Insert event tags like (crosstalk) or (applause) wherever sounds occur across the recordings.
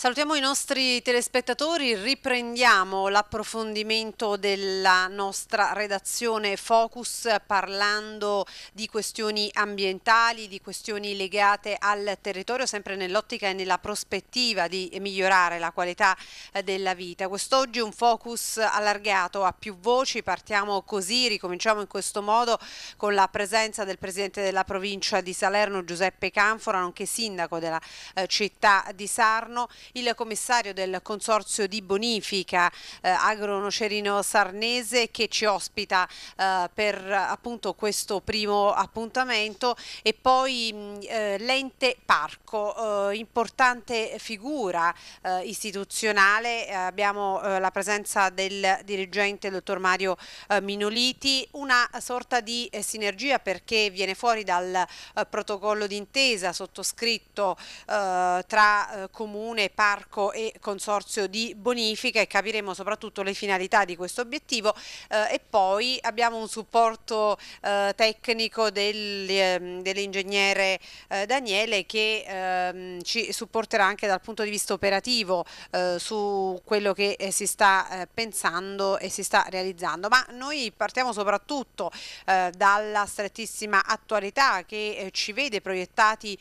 Salutiamo i nostri telespettatori, riprendiamo l'approfondimento della nostra redazione Focus parlando di questioni ambientali, di questioni legate al territorio, sempre nell'ottica e nella prospettiva di migliorare la qualità eh, della vita. Quest'oggi un focus allargato a più voci, partiamo così, ricominciamo in questo modo con la presenza del Presidente della provincia di Salerno, Giuseppe Canfora, nonché sindaco della eh, città di Sarno il commissario del Consorzio di Bonifica eh, Agronocerino Sarnese che ci ospita eh, per appunto questo primo appuntamento e poi mm, eh, l'ente parco, eh, importante figura eh, istituzionale, eh, abbiamo la presenza del dirigente dottor Mario Minoliti, una sorta di sinergia perché viene fuori dal protocollo d'intesa sottoscritto tra comune e parco e consorzio di bonifica e capiremo soprattutto le finalità di questo obiettivo eh, e poi abbiamo un supporto eh, tecnico del, ehm, dell'ingegnere eh, Daniele che ehm, ci supporterà anche dal punto di vista operativo eh, su quello che eh, si sta eh, pensando e si sta realizzando ma noi partiamo soprattutto dalla strettissima attualità che ci vede proiettati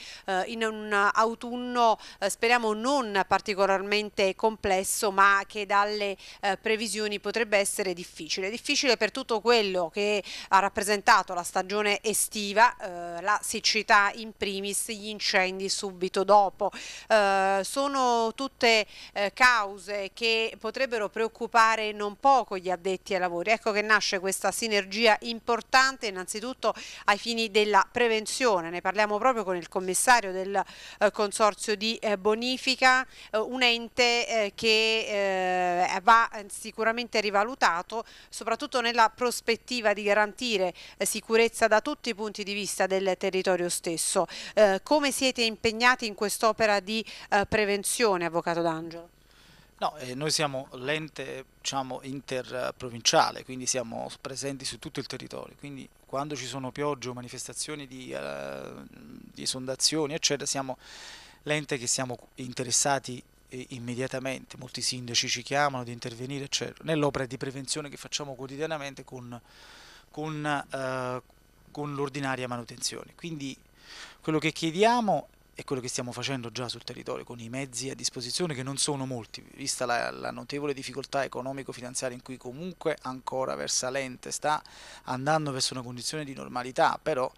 in un autunno speriamo non particolarmente complesso ma che dalle eh, previsioni potrebbe essere difficile. Difficile per tutto quello che ha rappresentato la stagione estiva, eh, la siccità in primis, gli incendi subito dopo. Eh, sono tutte eh, cause che potrebbero preoccupare non poco gli addetti ai lavori. Ecco che nasce questa sinergia importante innanzitutto ai fini della prevenzione. Ne parliamo proprio con il commissario del eh, Consorzio di eh, Bonifica eh, un ente eh, che eh, va sicuramente rivalutato soprattutto nella prospettiva di garantire sicurezza da tutti i punti di vista del territorio stesso. come siete impegnati in quest'opera di prevenzione, Avvocato D'Angelo? No, eh, noi siamo l'ente diciamo, interprovinciale, quindi siamo presenti su tutto il territorio, quindi quando ci sono piogge o manifestazioni di, uh, di esondazioni, eccetera, siamo l'ente che siamo interessati eh, immediatamente, molti sindaci ci chiamano di intervenire eccetera, nell'opera di prevenzione che facciamo quotidianamente con, con, eh, con l'ordinaria manutenzione. Quindi quello che chiediamo è quello che stiamo facendo già sul territorio con i mezzi a disposizione che non sono molti, vista la, la notevole difficoltà economico-finanziaria in cui comunque ancora versa l'ente, sta andando verso una condizione di normalità, però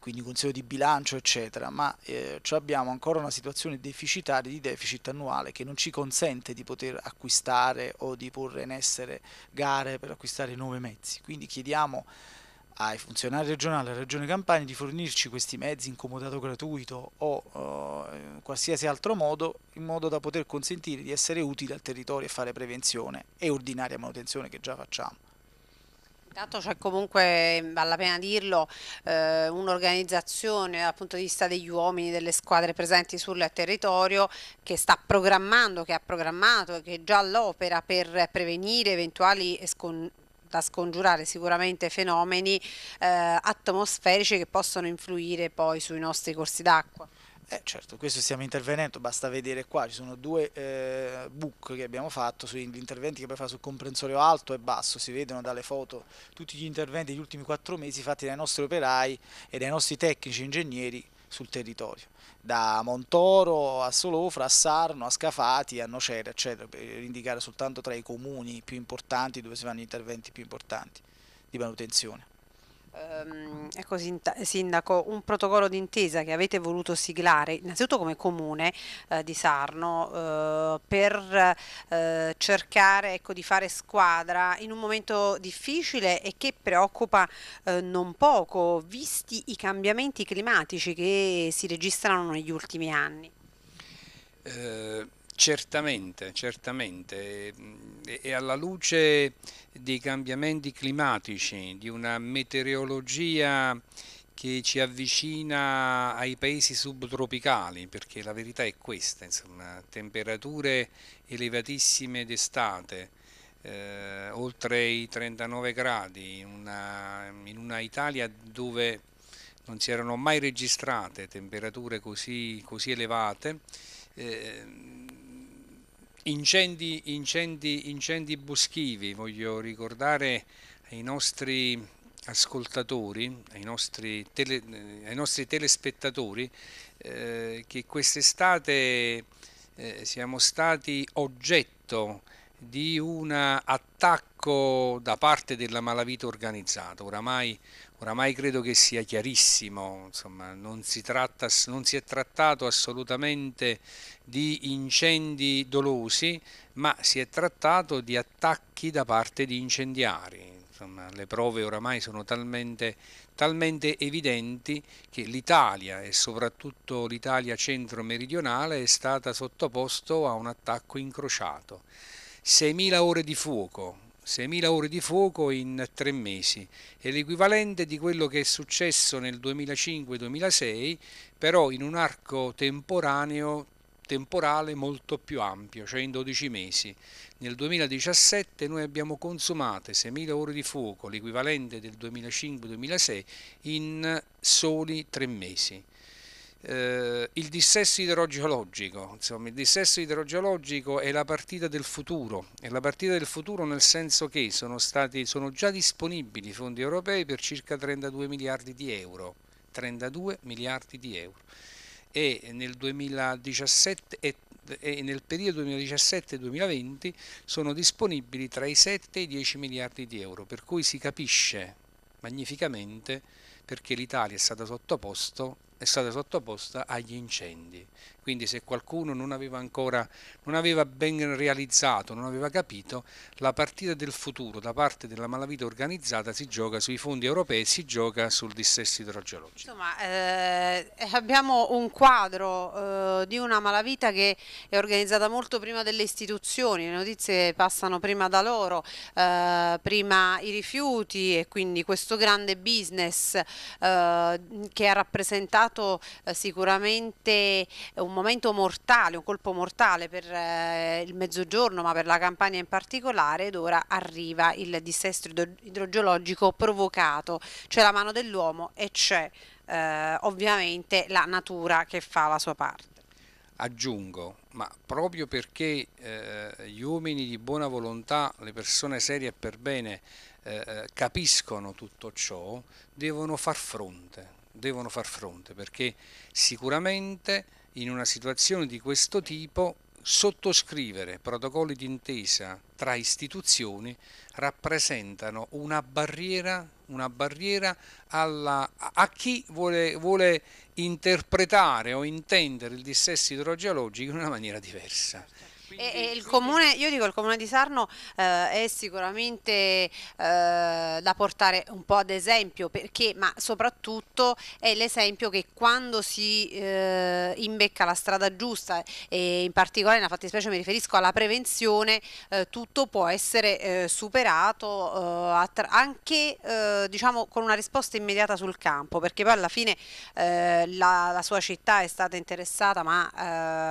quindi consiglio di bilancio eccetera, ma eh, abbiamo ancora una situazione deficitaria di deficit annuale che non ci consente di poter acquistare o di porre in essere gare per acquistare nuovi mezzi, quindi chiediamo ai funzionari regionali, alla Regione Campania, di fornirci questi mezzi in comodato gratuito o eh, in qualsiasi altro modo, in modo da poter consentire di essere utili al territorio e fare prevenzione e ordinaria manutenzione che già facciamo. Intanto c'è comunque, vale la pena dirlo, eh, un'organizzazione dal punto di vista degli uomini, delle squadre presenti sul territorio che sta programmando, che ha programmato, che già l'opera per prevenire eventuali sconfitte da scongiurare sicuramente fenomeni eh, atmosferici che possono influire poi sui nostri corsi d'acqua. Eh, certo, questo stiamo intervenendo, basta vedere qua, ci sono due eh, book che abbiamo fatto sugli interventi che poi fa sul comprensorio alto e basso, si vedono dalle foto tutti gli interventi degli ultimi quattro mesi fatti dai nostri operai e dai nostri tecnici ingegneri sul territorio da Montoro a Solofra, a Sarno, a Scafati, a Nocera, eccetera, per indicare soltanto tra i comuni più importanti dove si fanno gli interventi più importanti di manutenzione ehm, ecco Sindaco, un protocollo d'intesa che avete voluto siglare innanzitutto come comune eh, di Sarno eh, per eh, cercare ecco, di fare squadra in un momento difficile e che preoccupa eh, non poco visti i cambiamenti climatici che si registrano negli ultimi anni. Eh, Certamente, certamente, e alla luce dei cambiamenti climatici, di una meteorologia che ci avvicina ai paesi subtropicali, perché la verità è questa, insomma, temperature elevatissime d'estate, eh, oltre i 39 gradi, in una, in una Italia dove non si erano mai registrate temperature così, così elevate, eh, Incendi, incendi, incendi boschivi, voglio ricordare ai nostri ascoltatori, ai nostri, tele, ai nostri telespettatori, eh, che quest'estate eh, siamo stati oggetto di un attacco da parte della malavita organizzata. Oramai Oramai credo che sia chiarissimo, insomma, non, si tratta, non si è trattato assolutamente di incendi dolosi, ma si è trattato di attacchi da parte di incendiari. Insomma, le prove oramai sono talmente, talmente evidenti che l'Italia e soprattutto l'Italia centro-meridionale è stata sottoposta a un attacco incrociato. 6.000 ore di fuoco, 6.000 ore di fuoco in tre mesi, è l'equivalente di quello che è successo nel 2005-2006, però in un arco temporaneo temporale molto più ampio, cioè in 12 mesi. Nel 2017 noi abbiamo consumato 6.000 ore di fuoco, l'equivalente del 2005-2006, in soli tre mesi eh, il dissesto idrogeologico. Insomma, il dissesto idrogeologico è la partita del futuro, è la partita del futuro nel senso che sono, stati, sono già disponibili i fondi europei per circa 32 miliardi di euro. 32 miliardi di euro e nel, 2017, e, e nel periodo 2017-2020 sono disponibili tra i 7 e i 10 miliardi di euro, per cui si capisce magnificamente perché l'Italia è stata sottoposta è stata sottoposta agli incendi quindi se qualcuno non aveva ancora, non aveva ben realizzato, non aveva capito, la partita del futuro da parte della malavita organizzata si gioca sui fondi europei, si gioca sul dissesto idrogeologico. Insomma, eh, eh abbiamo un quadro eh, di una malavita che è organizzata molto prima delle istituzioni, le notizie passano prima da loro, eh, prima i rifiuti e quindi questo grande business eh, che ha rappresentato eh, sicuramente un momento mortale, un colpo mortale per eh, il mezzogiorno ma per la Campania in particolare ed ora arriva il dissesto idrogeologico provocato, c'è cioè, la mano dell'uomo e c'è eh, ovviamente la natura che fa la sua parte. Aggiungo, ma proprio perché eh, gli uomini di buona volontà, le persone serie e per bene eh, eh, capiscono tutto ciò, devono far fronte, devono far fronte perché sicuramente in una situazione di questo tipo sottoscrivere protocolli d'intesa tra istituzioni rappresentano una barriera, una barriera alla, a chi vuole, vuole interpretare o intendere il dissesto idrogeologico in una maniera diversa. Quindi, e, e il comune, io dico il comune di Sarno eh, è sicuramente eh, da portare un po' ad esempio perché, ma soprattutto è l'esempio che quando si eh, imbecca la strada giusta e in particolare nella fattispecie mi riferisco alla prevenzione, eh, tutto può essere eh, superato eh, anche diciamo con una risposta immediata sul campo perché poi alla fine la, la, sua città è stata interessata ma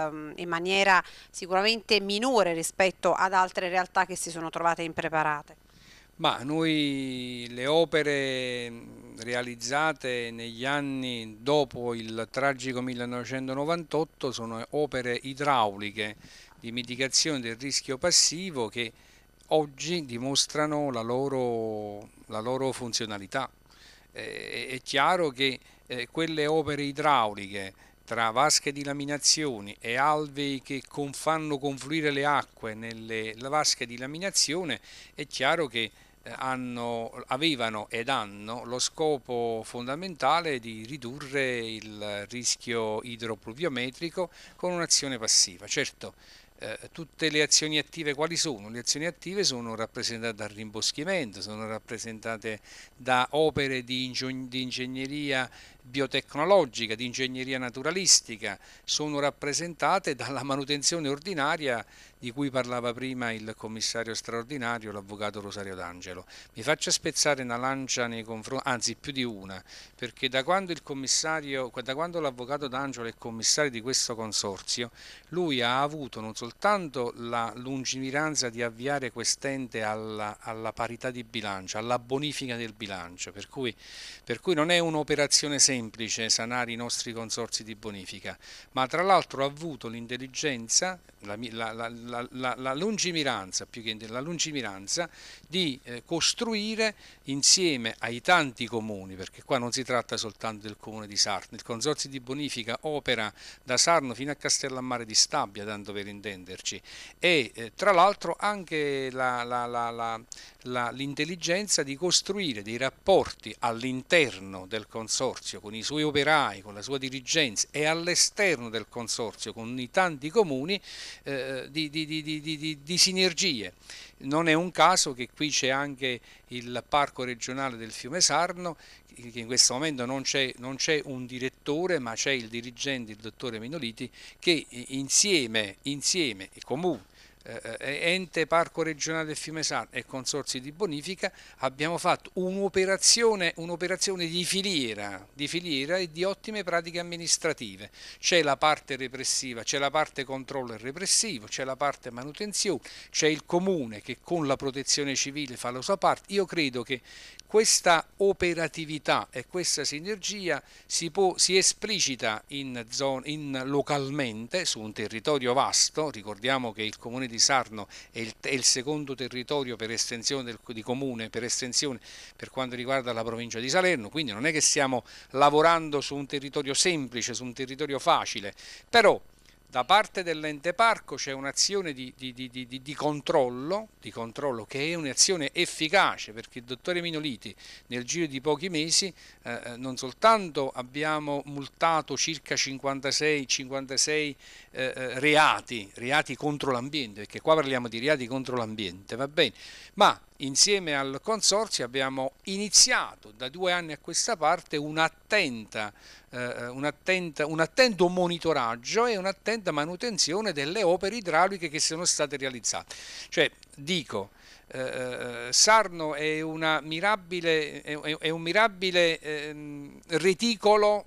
ehm, in maniera sicuramente sicuramente minore rispetto ad altre realtà che si sono trovate impreparate. Ma noi le opere mm, realizzate negli anni dopo il tragico 1998 sono opere idrauliche di mitigazione del rischio passivo che oggi dimostrano la loro, la loro funzionalità. Eh, è chiaro che eh, quelle opere idrauliche tra vasche di laminazione e alvei che fanno confluire le acque nelle vasche di laminazione, è chiaro che eh, hanno, avevano ed hanno lo scopo fondamentale di ridurre il rischio idropluviometrico con un'azione passiva. Certo, eh, tutte le azioni attive quali sono? Le azioni attive sono rappresentate dal rimboschimento, sono rappresentate da opere di, ingegneria biotecnologica, di ingegneria naturalistica, sono rappresentate dalla manutenzione ordinaria di cui parlava prima il commissario straordinario, l'avvocato Rosario D'Angelo. Mi faccia spezzare una lancia nei confronti, anzi più di una, perché da quando l'avvocato D'Angelo è commissario di questo consorzio, lui ha avuto non soltanto la lungimiranza di avviare quest'ente alla, alla parità di bilancio, alla bonifica del bilancio, per cui, per cui non è un'operazione semplice sanare i nostri consorzi di bonifica, ma tra l'altro ha avuto l'intelligenza, la, la, la la, la, la, lungimiranza, più che la lungimiranza di eh, costruire insieme ai tanti comuni, perché qua non si tratta soltanto del comune di Sarno, il consorzio di bonifica opera da Sarno fino a Castellammare di Stabia, tanto per intenderci, e eh, tra l'altro anche l'intelligenza di costruire dei rapporti all'interno del consorzio con i suoi operai, con la sua dirigenza e all'esterno del consorzio con i tanti comuni eh, di, di di, di, di, sinergie. Non è un caso che qui c'è anche il parco regionale del fiume Sarno, che in questo momento non c'è, un direttore ma c'è il dirigente, il dottore Minoliti, che insieme, insieme e comunque eh, eh, ente parco regionale del Fiume San e consorsi di bonifica abbiamo fatto un'operazione, un di, filiera, di filiera e di ottime pratiche amministrative. C'è la parte repressiva, c'è la parte controllo e repressivo, c'è la parte manutenzione, c'è il comune che con la protezione civile fa la sua parte. Io credo che questa operatività e questa sinergia si, può, si esplicita in zone, in localmente su un territorio vasto, ricordiamo che il comune di Sarno è il, è il secondo territorio per estensione del, di comune, per estensione per quanto riguarda la provincia di Salerno, quindi non è che stiamo lavorando su un territorio semplice, su un territorio facile, però da parte dell'ente parco c'è un'azione di, di, di, di, controllo, di controllo che è un'azione efficace perché il dottore Minoliti nel giro di pochi mesi eh, eh non soltanto abbiamo multato circa 56, 56 eh, eh, reati, reati contro l'ambiente, perché qua parliamo di reati contro l'ambiente, va bene, ma Insieme al Consorzio abbiamo iniziato da due anni a questa parte un, eh, un, un attento monitoraggio e un'attenta manutenzione delle opere idrauliche che sono state realizzate. Cioè, dico, eh, eh Sarno è, mirabile, è, è un mirabile eh, reticolo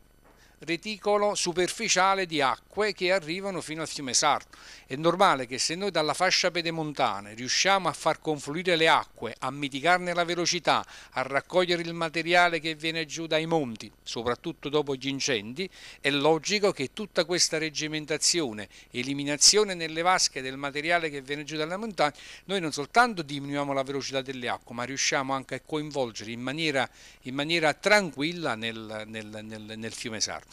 reticolo superficiale di acque che arrivano fino al fiume Sarto è normale che se noi dalla fascia pedemontana riusciamo a far confluire le acque, a mitigarne la velocità, a raccogliere il materiale che viene giù dai monti, soprattutto dopo gli incendi, è logico che tutta questa reggimentazione, eliminazione nelle vasche del materiale che viene giù dalle montagne, noi non soltanto diminuiamo la velocità delle acque, ma riusciamo anche a coinvolgere in maniera, in maniera tranquilla nel, nel, nel, nel fiume Sarno.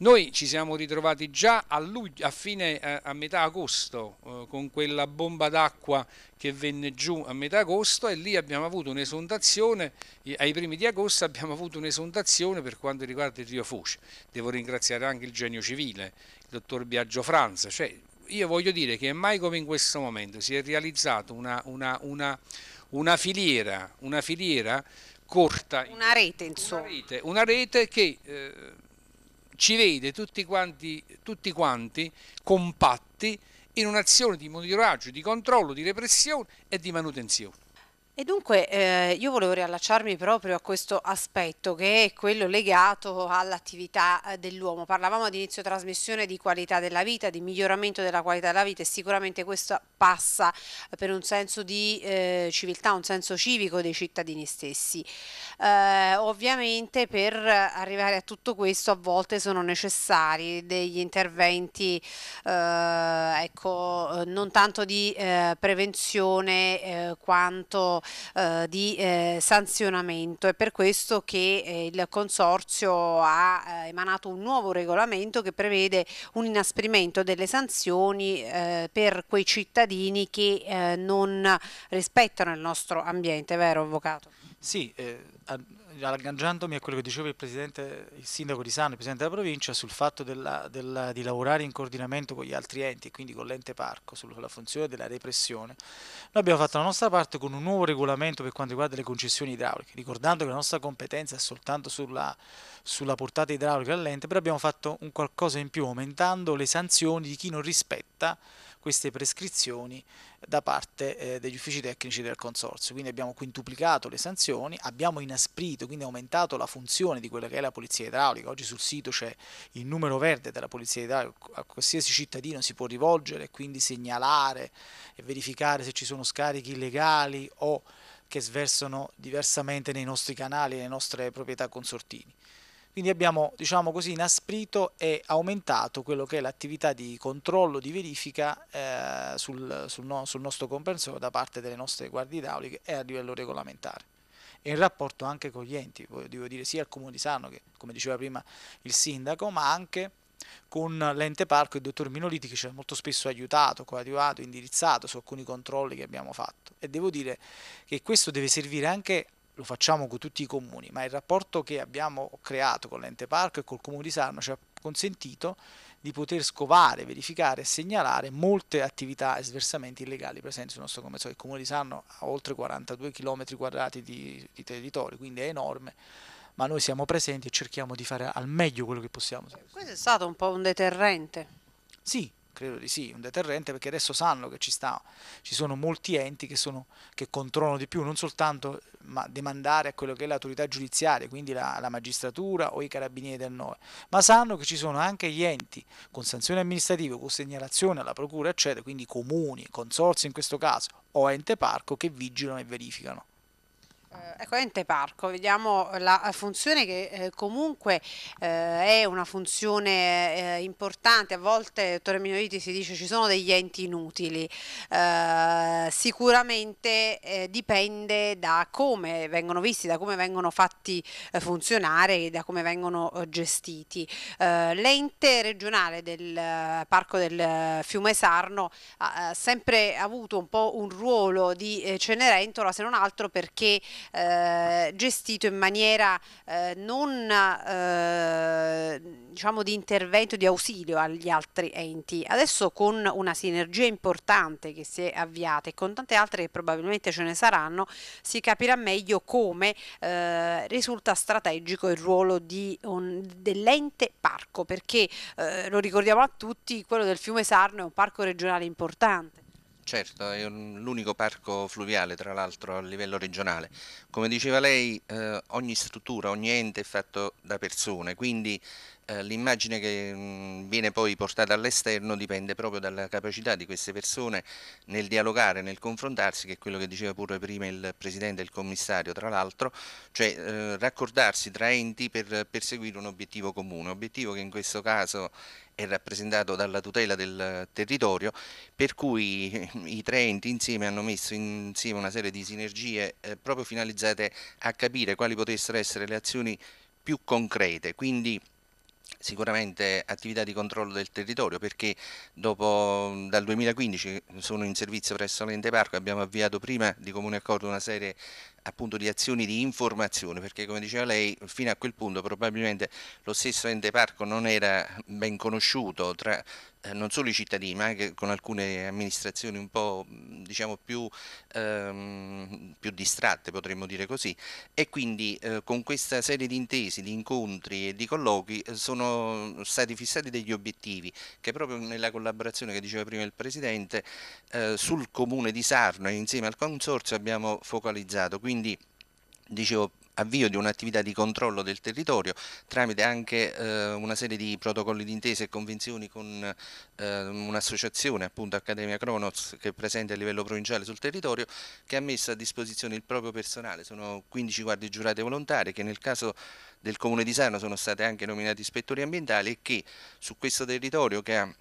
Noi ci siamo ritrovati già a, luglio, a, fine, eh, a metà agosto eh, con quella bomba d'acqua che venne giù a metà agosto e lì abbiamo avuto un'esondazione, ai primi di agosto abbiamo avuto un'esondazione per quanto riguarda il Rio Foce. Devo ringraziare anche il genio civile, il dottor Biagio Franza, cioè, io voglio dire che mai come in questo momento si è realizzata una, una, una, una filiera, filiera, corta. Una rete, insomma. Una rete, rete che... Eh, ci vede tutti quanti, tutti quanti compatti in un'azione di monitoraggio, di controllo, di repressione e di manutenzione. E dunque eh, io volevo riallacciarmi proprio a questo aspetto che è quello legato all'attività eh, dell'uomo. Parlavamo ad inizio trasmissione di qualità della vita, di miglioramento della qualità della vita e sicuramente questo passa per un senso di eh, civiltà, un senso civico dei cittadini stessi. Eh, ovviamente per arrivare a tutto questo a volte sono necessari degli interventi eh, ecco, non tanto di eh, prevenzione quanto eh, di eh, sanzionamento. È per questo che eh, il Consorzio ha eh, emanato un nuovo regolamento che prevede un inasprimento delle sanzioni eh, per quei cittadini che non rispettano il nostro ambiente, vero Avvocato? Sì, agganciandomi a quello che diceva il, il sindaco di Sano, il presidente della provincia, sul fatto della, della, di lavorare in coordinamento con gli altri enti, e quindi con l'ente parco, sulla funzione della repressione, noi abbiamo fatto la nostra parte con un nuovo regolamento per quanto riguarda le concessioni idrauliche, ricordando che la nostra competenza è soltanto sulla, sulla portata idraulica dell'ente, però abbiamo fatto un qualcosa in più, aumentando le sanzioni di chi non rispetta queste prescrizioni da parte eh, degli uffici tecnici del consorzio. Quindi abbiamo quintuplicato le sanzioni, abbiamo inasprito, quindi aumentato la funzione di quella che è la polizia idraulica. Oggi sul sito c'è il numero verde della polizia idraulica, a qualsiasi cittadino si può rivolgere e quindi segnalare e verificare se ci sono scarichi illegali o che sversano diversamente nei nostri canali e nelle nostre proprietà consortili. Quindi abbiamo, diciamo così, inasprito e aumentato quello che è l'attività di controllo, di verifica eh, sul, sul, no, sul nostro comprensore da parte delle nostre guardie idrauliche e a livello regolamentare e in rapporto anche con gli enti, devo dire sia al Comune di Sarno che come diceva prima il sindaco, ma anche con l'ente parco e il dottor Minoliti che ci ha molto spesso aiutato, coadiuvato, indirizzato su alcuni controlli che abbiamo fatto e devo dire che questo deve servire anche lo facciamo con tutti i comuni, ma il rapporto che abbiamo creato con l'ente parco e col comune di Sarno ci ha consentito di poter scovare, verificare e segnalare molte attività e sversamenti illegali presenti sul nostro comune. So, il comune di Sarno ha oltre 42 km quadrati di, di territorio, quindi è enorme ma noi siamo presenti e cerchiamo di fare al meglio quello che possiamo. Questo è stato un po' un deterrente. Sì, credo di sì, un deterrente perché adesso sanno che ci, sta, ci sono molti enti che, sono, che controllano di più, non soltanto ma demandare a quello che è l'autorità giudiziaria, quindi la, la magistratura o i carabinieri del 9, ma sanno che ci sono anche gli enti con sanzioni amministrative, con segnalazione alla procura, eccetera, quindi comuni, consorzi in questo caso o ente parco che vigilano e verificano. Eh, ecco, ente parco, vediamo la funzione che eh, comunque eh, è una funzione eh, importante, a volte, dottore Minoriti, si dice ci sono degli enti inutili, eh, sicuramente eh, dipende da come vengono visti, da come vengono fatti funzionare, e da come vengono gestiti. l'ente regionale del parco del fiume Sarno ha sempre avuto un po' un ruolo di Cenerentola, se non altro perché eh, gestito in maniera eh, non eh, diciamo di intervento, di ausilio agli altri enti. Adesso con una sinergia importante che si è avviata e con tante altre che probabilmente ce ne saranno, si capirà meglio come eh, risulta strategico il ruolo dell'ente parco, perché eh, lo ricordiamo a tutti, quello del fiume Sarno è un parco regionale importante. Certo, è un- l'unico parco fluviale, tra l'altro, a livello regionale. Come diceva lei, eh, ogni struttura, ogni ente è fatto da persone, quindi eh, l'immagine che mm, viene poi portata all'esterno dipende proprio dalla capacità di queste persone nel dialogare, nel confrontarsi, che è quello che diceva pure prima il Presidente e il Commissario, tra l'altro, cioè eh, raccordarsi tra enti per perseguire un obiettivo comune, obiettivo che in questo caso è rappresentato dalla tutela del territorio, per cui (laughs) i tre enti insieme hanno messo insieme una serie di sinergie eh, proprio finalizzate a capire quali potessero essere le azioni più concrete, quindi sicuramente attività di controllo del territorio perché dopo, mhmm, dal 2015 sono in servizio presso l'ente parco, abbiamo avviato prima di comune accordo una serie appunto di azioni di informazione, perché come diceva lei, fino a quel punto probabilmente lo stesso ente parco non era ben conosciuto tra eh, non solo i cittadini, ma anche con alcune amministrazioni un po' diciamo più, ehm, più distratte, potremmo dire così, e quindi eh, con questa serie di intesi, di incontri e di colloqui eh, sono stati fissati degli obiettivi che proprio nella collaborazione che diceva prima il Presidente eh, sul Comune di Sarno e insieme al Consorzio abbiamo focalizzato quindi dicevo avvio di un'attività di controllo del territorio tramite anche eh, una serie di protocolli d'intesa e convenzioni con eh, un'associazione appunto Accademia Cronos che è presente a livello provinciale sul territorio che ha messo a disposizione il proprio personale, sono 15 guardie giurate volontarie che nel caso del comune di Sano sono state anche nominate ispettori ambientali e che su questo territorio che ha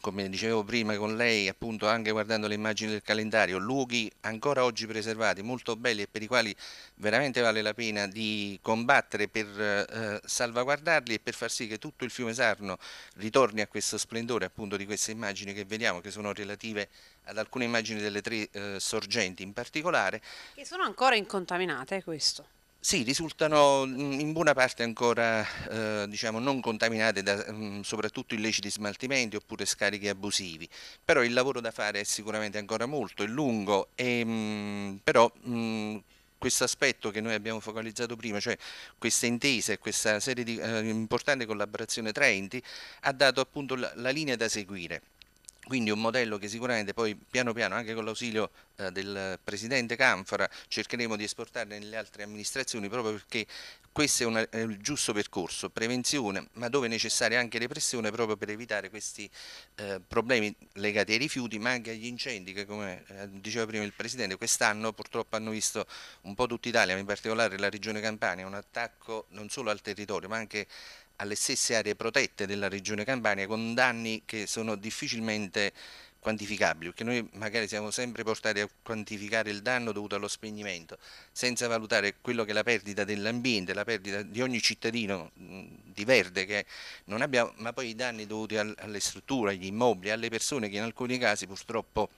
come dicevo prima con lei, appunto anche guardando le immagini del calendario, luoghi ancora oggi preservati, molto belli e per i quali veramente vale la pena di combattere per eh, salvaguardarli e per far sì che tutto il fiume Sarno ritorni a questo splendore appunto di queste immagini che vediamo che sono relative ad alcune immagini delle tre eh, sorgenti in particolare. Che sono ancora incontaminate questo. Sì, risultano in buona parte ancora eh, diciamo, non contaminate da mh, mm, soprattutto illeciti smaltimenti oppure scarichi abusivi, però il lavoro da fare è sicuramente ancora molto, è lungo, e, mh, mm, però mm, questo aspetto che noi abbiamo focalizzato prima, cioè questa intesa e questa serie di eh, importante collaborazione tra enti, ha dato appunto la, la linea da seguire quindi un modello che sicuramente poi piano piano anche con l'ausilio eh, del Presidente Canfora cercheremo di esportare nelle altre amministrazioni proprio perché questo è, una, è il giusto percorso, prevenzione ma dove è necessaria anche repressione proprio per evitare questi eh, problemi legati ai rifiuti ma anche agli incendi che come eh, diceva prima il Presidente quest'anno purtroppo hanno visto un po' tutta Italia ma in particolare la Regione Campania un attacco non solo al territorio ma anche alle stesse aree protette della regione Campania con danni che sono difficilmente quantificabili, perché noi magari siamo sempre portati a quantificare il danno dovuto allo spegnimento, senza valutare quello che è la perdita dell'ambiente, la perdita di ogni cittadino di verde che non abbiamo, ma poi i danni dovuti alle strutture, agli immobili, alle persone che in alcuni casi purtroppo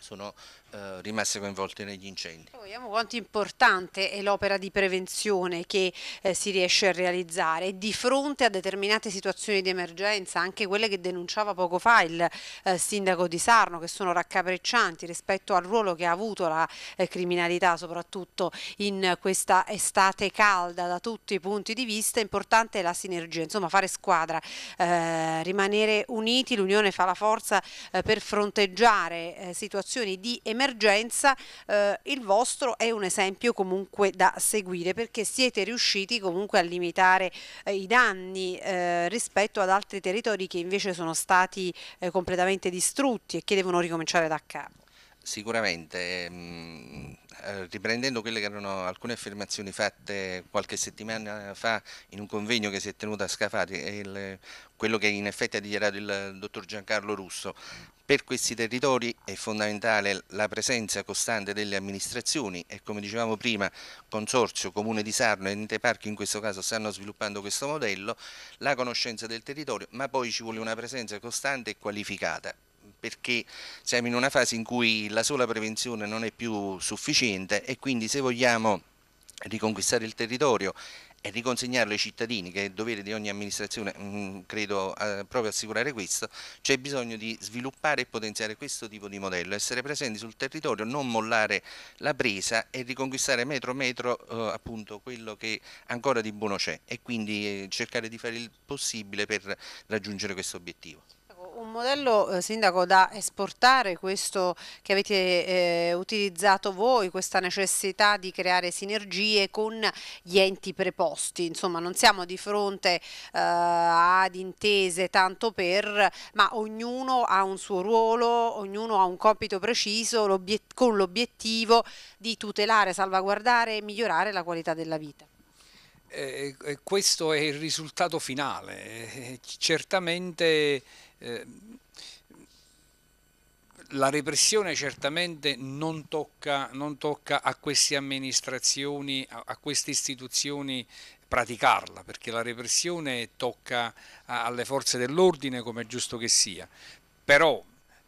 sono eh, rimaste coinvolte negli incendi. Vediamo quanto importante è l'opera di prevenzione che eh, si riesce a realizzare di fronte a determinate situazioni di emergenza, anche quelle che denunciava poco fa il eh, sindaco di Sarno, che sono raccapriccianti rispetto al ruolo che ha avuto la eh, criminalità, soprattutto in questa estate calda da tutti i punti di vista, è importante la sinergia, insomma fare squadra, eh, rimanere uniti, l'Unione fa la forza eh, per fronteggiare situazioni di emergenza emergenza, eh, il vostro è un esempio comunque da seguire perché siete riusciti comunque a limitare eh, i danni eh, rispetto ad altri territori che invece sono stati eh, completamente distrutti e che devono ricominciare da capo. Sicuramente, ehm, eh, riprendendo quelle che erano alcune affermazioni fatte qualche settimana fa in un convegno che si è tenuto a Scafati, quello che in effetti ha dichiarato il dottor Giancarlo Russo, per questi territori è fondamentale la presenza costante delle amministrazioni e come dicevamo prima Consorzio, Comune di Sarno e Ente Parchi in questo caso stanno sviluppando questo modello, la conoscenza del territorio ma poi ci vuole una presenza costante e qualificata perché siamo in una fase in cui la sola prevenzione non è più sufficiente e quindi se vogliamo riconquistare il territorio e riconsegnarlo ai cittadini, che è il dovere di ogni amministrazione, mm, credo eh, proprio assicurare questo, c'è bisogno di sviluppare e potenziare questo tipo di modello, essere presenti sul territorio, non mollare la presa e riconquistare metro metro eh, appunto quello che ancora di buono c'è e quindi eh, cercare di fare il possibile per raggiungere questo obiettivo un modello, eh, Sindaco, da esportare, questo che avete eh, utilizzato voi, questa necessità di creare sinergie con gli enti preposti. Insomma, non siamo di fronte eh, ad intese tanto per, ma ognuno ha un suo ruolo, ognuno ha un compito preciso con l'obiettivo di tutelare, salvaguardare e migliorare la qualità della vita. Eh, eh questo è il risultato finale. Eh, eh certamente Ehm, la repressione certamente non tocca, non tocca a queste amministrazioni, a, a queste istituzioni praticarla, perché la repressione tocca a, alle forze dell'ordine come è giusto che sia, però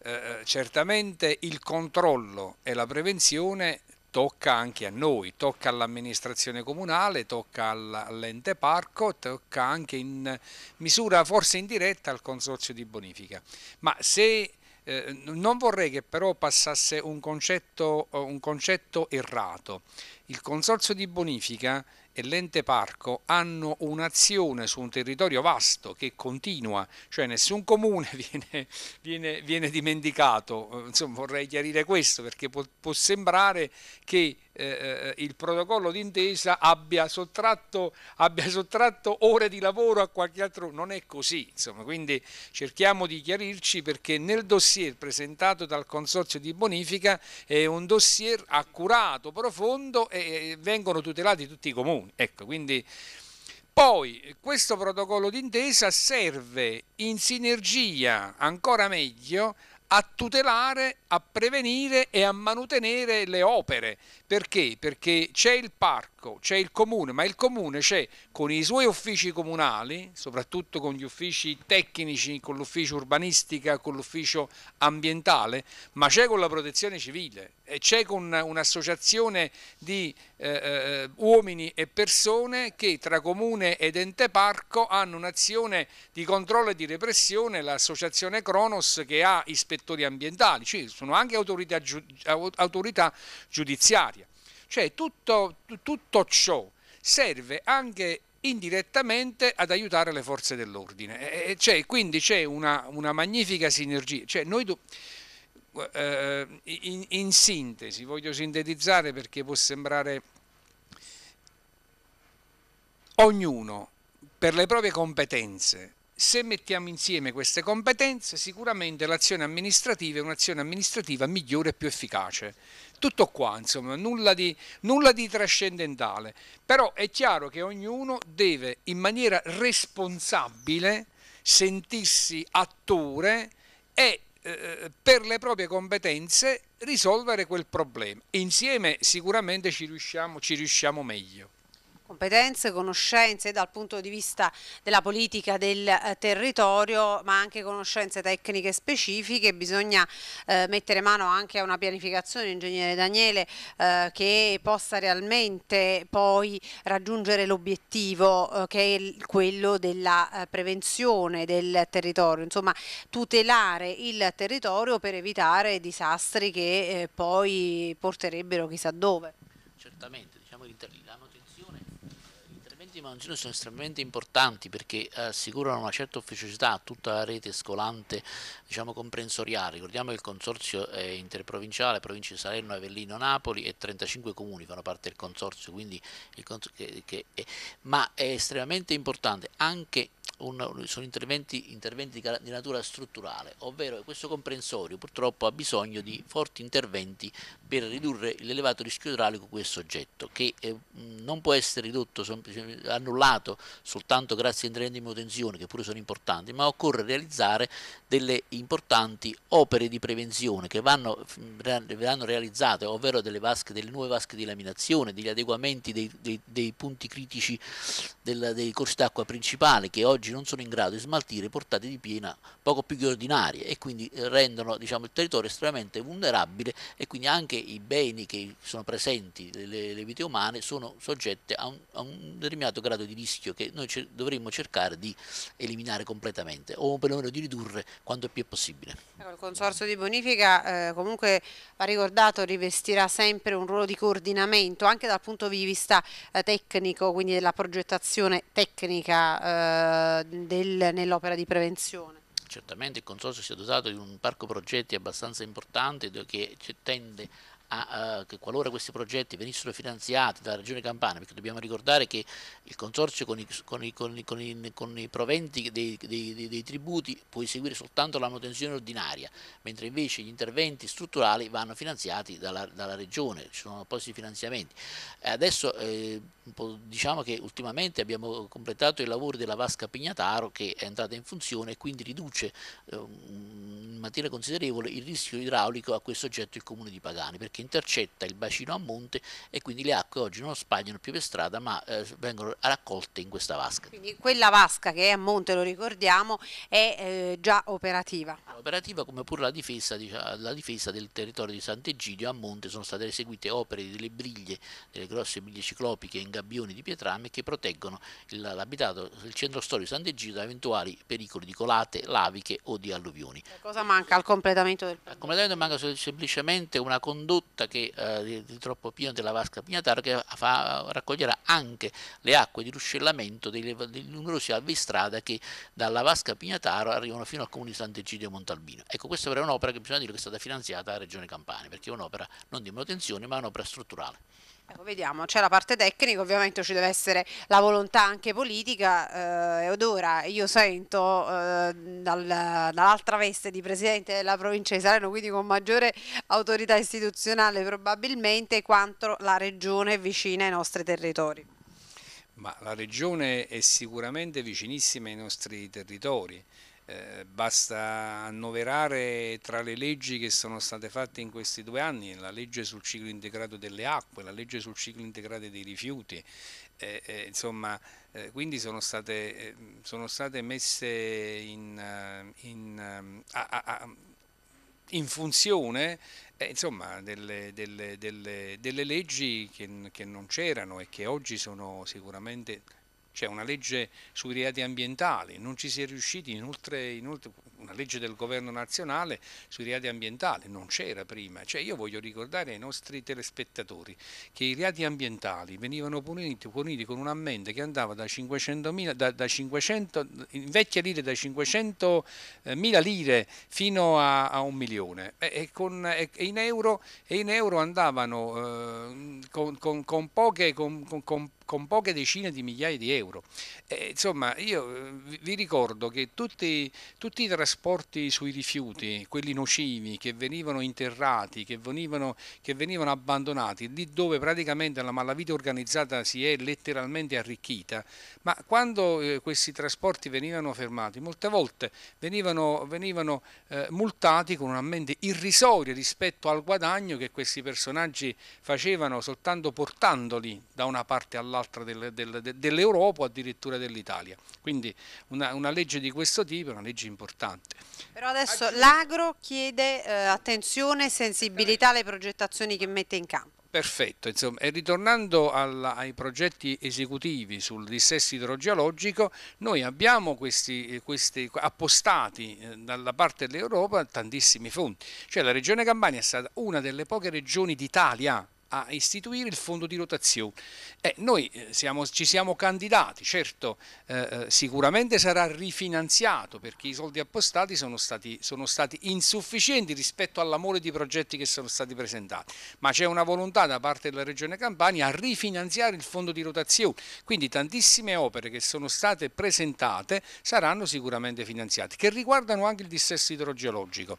eh, certamente il controllo e la prevenzione tocca anche a noi, tocca all'amministrazione comunale, tocca all'ente parco, tocca anche in misura forse indiretta al consorzio di bonifica. Ma se eh, non vorrei che però passasse un concetto, un concetto errato. Il consorzio di bonifica e l'ente parco hanno un'azione su un territorio vasto che continua, cioè nessun comune (laughs) viene, viene, viene dimenticato, Insomma, vorrei chiarire questo perché può, può sembrare che eh, eh, il protocollo d'intesa abbia sottratto, abbia sottratto, ore di lavoro a qualche altro, non è così, insomma, quindi cerchiamo di chiarirci perché nel dossier presentato dal Consorzio di Bonifica è un dossier accurato, profondo e vengono tutelati tutti i comuni, ecco, quindi... Poi questo protocollo d'intesa serve in sinergia ancora meglio a tutelare, a prevenire e a manutenere le opere. Perché? Perché c'è il parco Ecco, c'è il comune, ma il comune c'è con i suoi uffici comunali, soprattutto con gli uffici tecnici, con l'ufficio urbanistica, con l'ufficio ambientale, ma c'è con la protezione civile e c'è con un'associazione di eh, eh uomini e persone che tra comune ed ente parco hanno un'azione di controllo e di repressione, l'associazione Cronos che ha ispettori ambientali, cioè sono anche autorità, giu, autorità giudiziaria. Cioè tutto, tutto ciò serve anche indirettamente ad aiutare le forze dell'ordine. E c'è, cioè, quindi c'è una, una, magnifica sinergia. Cioè noi do, eh, in, in sintesi, voglio sintetizzare perché può sembrare ognuno per le proprie competenze se mettiamo insieme queste competenze, sicuramente l'azione amministrativa è un'azione amministrativa migliore e più efficace. Tutto qua, insomma, nulla di, nulla di trascendentale. Però è chiaro che ognuno deve in maniera responsabile sentirsi attore e eh, per le proprie competenze risolvere quel problema. Insieme sicuramente ci riusciamo, ci riusciamo meglio competenze, conoscenze dal punto di vista della politica del eh, territorio, ma anche conoscenze tecniche specifiche. Bisogna eh, mettere mano anche a una pianificazione, ingegnere Daniele, eh, che possa realmente poi raggiungere l'obiettivo eh, che è quello della eh, prevenzione del territorio, insomma tutelare il territorio per evitare disastri che poi porterebbero chissà dove. Certamente, diciamo l'interlino Istituti Mancino sono estremamente importanti perché eh, assicurano una certa ufficiosità a tutta la rete scolante diciamo, comprensoriale. Ricordiamo che il consorzio è interprovinciale, province di Salerno, Avellino, Napoli e 35 comuni fanno parte del consorzio, quindi il consorzio che, che è, ma è estremamente importante anche un, sono interventi, interventi di natura strutturale, ovvero questo comprensorio purtroppo ha bisogno di forti interventi per ridurre l'elevato rischio idraulico di questo oggetto, che eh, non può essere ridotto, annullato soltanto grazie a interventi di manutenzione, che pure sono importanti, ma occorre realizzare delle importanti opere di prevenzione che vanno, verranno realizzate, ovvero delle, vasche, delle nuove vasche di laminazione, degli adeguamenti dei, dei, dei punti critici del, dei corsi d'acqua principali che oggi non sono in grado di smaltire portate di piena poco più che ordinarie e quindi eh, rendono diciamo, il territorio estremamente vulnerabile e quindi anche i beni che sono presenti, le, le vite umane, sono soggette a un, a un, determinato grado di rischio che noi ce, dovremmo cercare di eliminare completamente o perlomeno di ridurre quanto più è possibile. Ecco, il Consorzio di Bonifica eh, comunque va ricordato rivestirà sempre un ruolo di coordinamento anche dal punto di vista eh, tecnico, quindi della progettazione formazione tecnica eh, del, nell'opera di prevenzione? Certamente il Consorzio si è dotato di un parco progetti abbastanza importante che tende a, a, che qualora questi progetti venissero finanziati dalla Regione Campania, perché dobbiamo ricordare che il consorzio con i, con i, con i, con i proventi dei, dei, dei, tributi può eseguire soltanto la manutenzione ordinaria, mentre invece gli interventi strutturali vanno finanziati dalla, dalla Regione, ci sono appositi finanziamenti. Adesso eh, diciamo che ultimamente abbiamo completato i lavori della vasca Pignataro che è entrata in funzione e quindi riduce eh, in maniera considerevole il rischio idraulico a questo oggetto il Comune di Pagani perché intercetta il bacino a monte e quindi le acque oggi non spagnano più per strada ma eh, vengono raccolte in questa vasca. Quindi quella vasca che è a monte, lo ricordiamo, è eh, già operativa? Operativa come pure la difesa, la difesa del territorio di Sant'Egidio a monte sono state eseguite opere delle briglie, delle grosse briglie ciclopiche in gabbioni di pietrame che proteggono l'abitato, il centro storico di Sant'Egidio da eventuali pericoli di colate, laviche o di alluvioni. Cosa manca al completamento del progetto? Al completamento manca semplicemente una condotta frutta che, eh, di troppo pieno della vasca pignataro che fa, raccoglierà anche le acque di ruscellamento dei, dei numerosi alvestrada che dalla vasca pignataro arrivano fino al comune di Sant'Egidio e Montalbino. Ecco, questa però è un'opera che bisogna dire che è stata finanziata dalla Regione Campania, perché è un'opera non di manutenzione ma è un'opera strutturale. Ecco, vediamo, c'è la parte tecnica, ovviamente ci deve essere la volontà anche politica eh, ed ora io sento eh, dal, dall'altra veste di Presidente della provincia di Salerno, quindi con maggiore autorità istituzionale probabilmente, quanto la Regione vicina ai nostri territori. Ma la Regione è sicuramente vicinissima ai nostri territori, eh, basta annoverare tra le leggi che sono state fatte in questi due anni la legge sul ciclo integrato delle acque, la legge sul ciclo integrato dei rifiuti, eh, eh, insomma, eh, quindi sono state, eh, sono state, messe in, eh, in, a, a, in funzione insomma, delle, delle, delle, delle, leggi che, che non c'erano e che oggi sono sicuramente c'è cioè, una legge sui reati ambientali, non ci si è riusciti inoltre, inoltre una legge del governo nazionale sui reati ambientali, non c'era prima. Cioè io voglio ricordare ai nostri telespettatori che i reati ambientali venivano puniti, puniti con un'ammenda che andava da 500.000, da, da 500, in vecchie lire da 500.000 lire fino a, a un milione e, e, con, e, in, euro, e in, euro, andavano eh, con, con, con, poche... con, con poche decine di migliaia di euro. Eh, insomma, io eh, vi ricordo che tutti, tutti i trascorsi trasporti sui rifiuti, quelli nocivi che venivano interrati, che venivano, che venivano abbandonati, lì dove praticamente la malavita organizzata si è letteralmente arricchita, ma quando eh, questi trasporti venivano fermati, molte volte venivano, venivano eh, multati con un'ammende irrisoria rispetto al guadagno che questi personaggi facevano soltanto portandoli da una parte all'altra del, del, dell'Europa o addirittura dell'Italia. Quindi una, una legge di questo tipo è una legge importante importante. Però adesso Aggiungo... l'agro chiede eh, attenzione e sensibilità alle progettazioni che mette in campo. Perfetto, insomma, e ritornando alla, ai progetti esecutivi sul dissesto idrogeologico, noi abbiamo questi, eh, questi appostati eh, dalla parte dell'Europa tantissimi fondi, cioè la regione Campania è stata una delle poche regioni d'Italia a istituire il fondo di rotazione. Eh, noi eh, siamo, ci siamo candidati, certo eh, eh, sicuramente sarà rifinanziato perché i soldi appostati sono stati, sono stati insufficienti rispetto all'amore di progetti che sono stati presentati, ma c'è una volontà da parte della Regione Campania a rifinanziare il fondo di rotazione, quindi tantissime opere che sono state presentate saranno sicuramente finanziate, che riguardano anche il dissesto idrogeologico.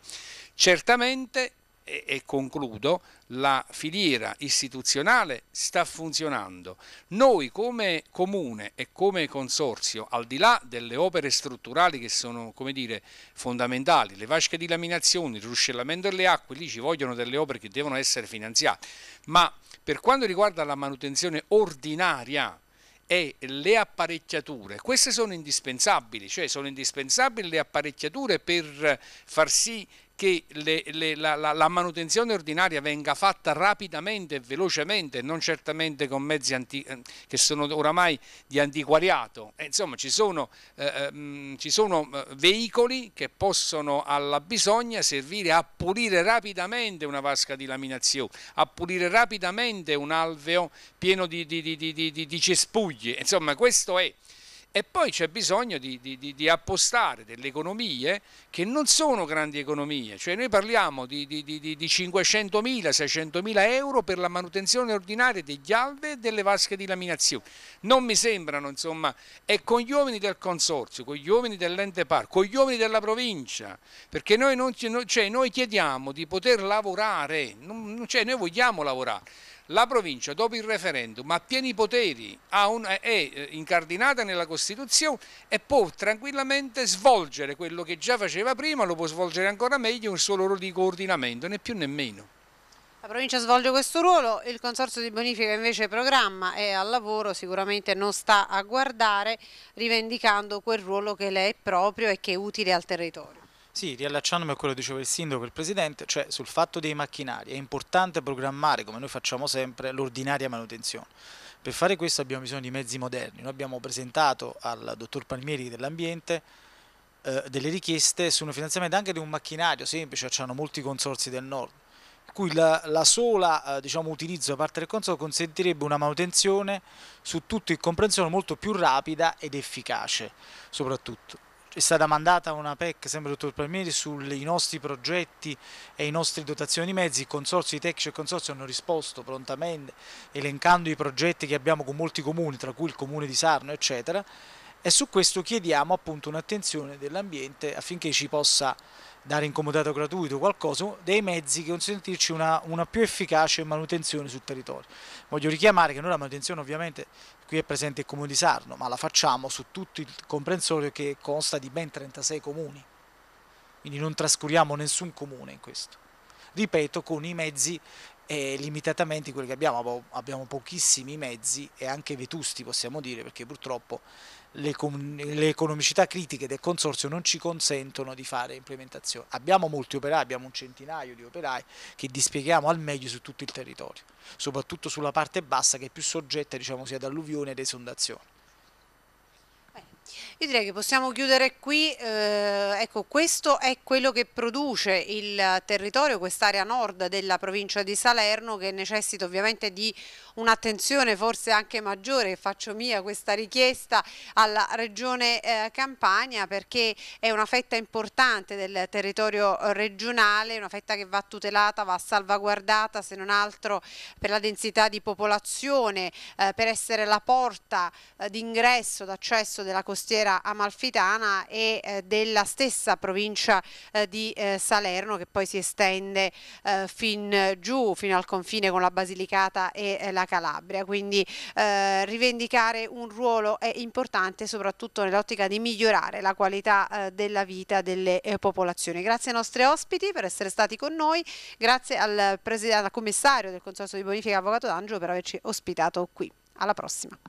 Certamente e, e concludo, la filiera istituzionale sta funzionando. Noi come comune e come consorzio, al di là delle opere strutturali che sono come dire, fondamentali, le vasche di laminazione, il ruscellamento delle acque, lì ci vogliono delle opere che devono essere finanziate, ma per quanto riguarda la manutenzione ordinaria, e le apparecchiature. Queste sono indispensabili, cioè sono indispensabili le apparecchiature per far sì che le, le, la, la, la, manutenzione ordinaria venga fatta rapidamente e velocemente, non certamente con mezzi anti, eh, che sono oramai di antiquariato. E insomma, ci sono, eh, eh mm, ci sono, eh, veicoli che possono alla bisogna servire a pulire rapidamente una vasca di laminazione, a pulire rapidamente un alveo pieno di, di, di, di cespugli. Insomma, questo è e poi c'è bisogno di, di, di, appostare delle economie che non sono grandi economie, cioè noi parliamo di, di 500.000, 600.000 euro per la manutenzione ordinaria degli alve e delle vasche di laminazione. Non mi sembrano, insomma, è con gli uomini del consorzio, con gli uomini dell'ente parco, con gli uomini della provincia, perché noi, non, cioè noi chiediamo di poter lavorare, non, cioè noi vogliamo lavorare la provincia dopo il referendum ha pieni poteri, ha un, è eh, incardinata nella Costituzione e può tranquillamente svolgere quello che già faceva prima, lo può svolgere ancora meglio, un solo ruolo di coordinamento, né più né meno. La provincia svolge questo ruolo, il consorzio di bonifica invece programma e al lavoro, sicuramente non sta a guardare, rivendicando quel ruolo che le è proprio e che è utile al territorio. Sì, riallacciandomi a quello che diceva il sindaco e il presidente, cioè sul fatto dei macchinari è importante programmare, come noi facciamo sempre, l'ordinaria manutenzione. Per fare questo abbiamo bisogno di mezzi moderni. Noi abbiamo presentato al dottor Palmieri dell'Ambiente eh, delle richieste su un finanziamento anche di un macchinario semplice, ci hanno molti consorsi del nord, in cui la, la sola eh, diciamo, utilizzo da parte del consorzio consentirebbe una manutenzione su tutto il comprensione molto più rapida ed efficace soprattutto è stata mandata una PEC, sempre dottor Palmieri, sui nostri progetti e i nostri dotazioni di mezzi, i consorzi tecnici e il consorzio hanno risposto prontamente elencando i progetti che abbiamo con molti comuni, tra cui il comune di Sarno, eccetera, e su questo chiediamo appunto un'attenzione dell'ambiente affinché ci possa dare incomodato gratuito qualcosa, dei mezzi che consentirci una, una, più efficace manutenzione sul territorio. Voglio richiamare che noi la manutenzione ovviamente qui è presente il comune di Sarno, ma la facciamo su tutto il comprensorio che consta di ben 36 comuni. Quindi non trascuriamo nessun comune in questo. Ripeto, con i mezzi eh, limitatamente quelli che abbiamo, abbiamo pochissimi mezzi e anche vetusti possiamo dire, perché purtroppo le, le, economicità critiche del consorzio non ci consentono di fare implementazione. Abbiamo molti operai, abbiamo un centinaio di operai che dispieghiamo al meglio su tutto il territorio, soprattutto sulla parte bassa che è più soggetta diciamo, sia ad alluvione ed esondazione. Io direi che possiamo chiudere qui, eh, ecco questo è quello che produce il territorio, quest'area nord della provincia di Salerno che necessita ovviamente di un'attenzione forse anche maggiore, faccio mia questa richiesta alla regione eh, Campania perché è una fetta importante del territorio regionale, una fetta che va tutelata, va salvaguardata se non altro per la densità di popolazione, eh, per essere la porta eh, d'ingresso, d'accesso della costiera riviera amalfitana e eh, della stessa provincia eh, di eh, Salerno che poi si estende eh, fin giù, fino al confine con la Basilicata e eh, la Calabria. Quindi eh, rivendicare un ruolo è importante soprattutto nell'ottica di migliorare la qualità della vita delle popolazioni. Grazie ai nostri ospiti per essere stati con noi, grazie al, al commissario del Consorzio di Bonifica Avvocato D'Angelo per averci ospitato qui. Alla prossima.